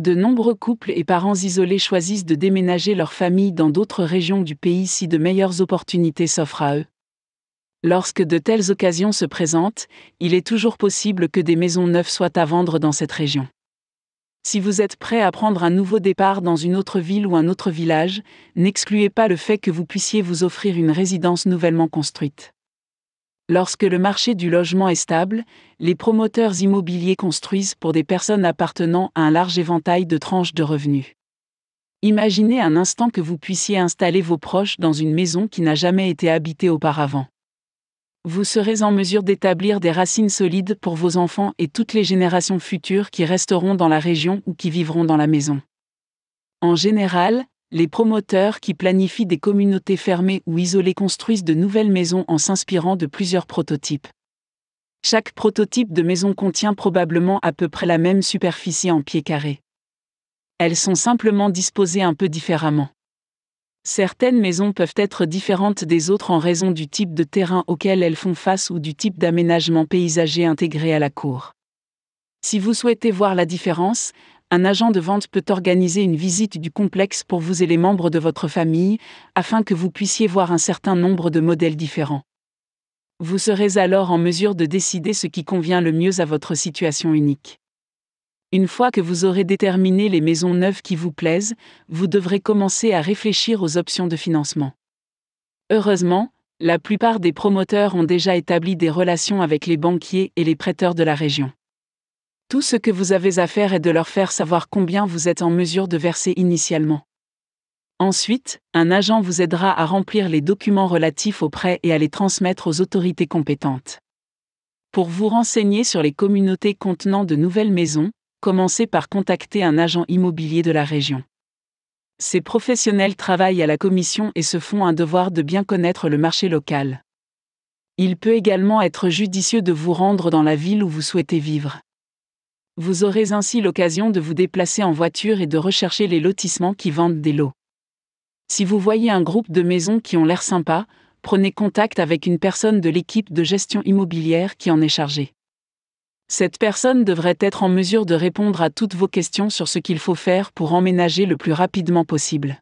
De nombreux couples et parents isolés choisissent de déménager leur famille dans d'autres régions du pays si de meilleures opportunités s'offrent à eux. Lorsque de telles occasions se présentent, il est toujours possible que des maisons neuves soient à vendre dans cette région. Si vous êtes prêt à prendre un nouveau départ dans une autre ville ou un autre village, n'excluez pas le fait que vous puissiez vous offrir une résidence nouvellement construite. Lorsque le marché du logement est stable, les promoteurs immobiliers construisent pour des personnes appartenant à un large éventail de tranches de revenus. Imaginez un instant que vous puissiez installer vos proches dans une maison qui n'a jamais été habitée auparavant. Vous serez en mesure d'établir des racines solides pour vos enfants et toutes les générations futures qui resteront dans la région ou qui vivront dans la maison. En général, les promoteurs qui planifient des communautés fermées ou isolées construisent de nouvelles maisons en s'inspirant de plusieurs prototypes. Chaque prototype de maison contient probablement à peu près la même superficie en pieds carrés. Elles sont simplement disposées un peu différemment. Certaines maisons peuvent être différentes des autres en raison du type de terrain auquel elles font face ou du type d'aménagement paysager intégré à la cour. Si vous souhaitez voir la différence, un agent de vente peut organiser une visite du complexe pour vous et les membres de votre famille, afin que vous puissiez voir un certain nombre de modèles différents. Vous serez alors en mesure de décider ce qui convient le mieux à votre situation unique. Une fois que vous aurez déterminé les maisons neuves qui vous plaisent, vous devrez commencer à réfléchir aux options de financement. Heureusement, la plupart des promoteurs ont déjà établi des relations avec les banquiers et les prêteurs de la région. Tout ce que vous avez à faire est de leur faire savoir combien vous êtes en mesure de verser initialement. Ensuite, un agent vous aidera à remplir les documents relatifs au prêt et à les transmettre aux autorités compétentes. Pour vous renseigner sur les communautés contenant de nouvelles maisons, commencez par contacter un agent immobilier de la région. Ces professionnels travaillent à la commission et se font un devoir de bien connaître le marché local. Il peut également être judicieux de vous rendre dans la ville où vous souhaitez vivre. Vous aurez ainsi l'occasion de vous déplacer en voiture et de rechercher les lotissements qui vendent des lots. Si vous voyez un groupe de maisons qui ont l'air sympa, prenez contact avec une personne de l'équipe de gestion immobilière qui en est chargée. Cette personne devrait être en mesure de répondre à toutes vos questions sur ce qu'il faut faire pour emménager le plus rapidement possible.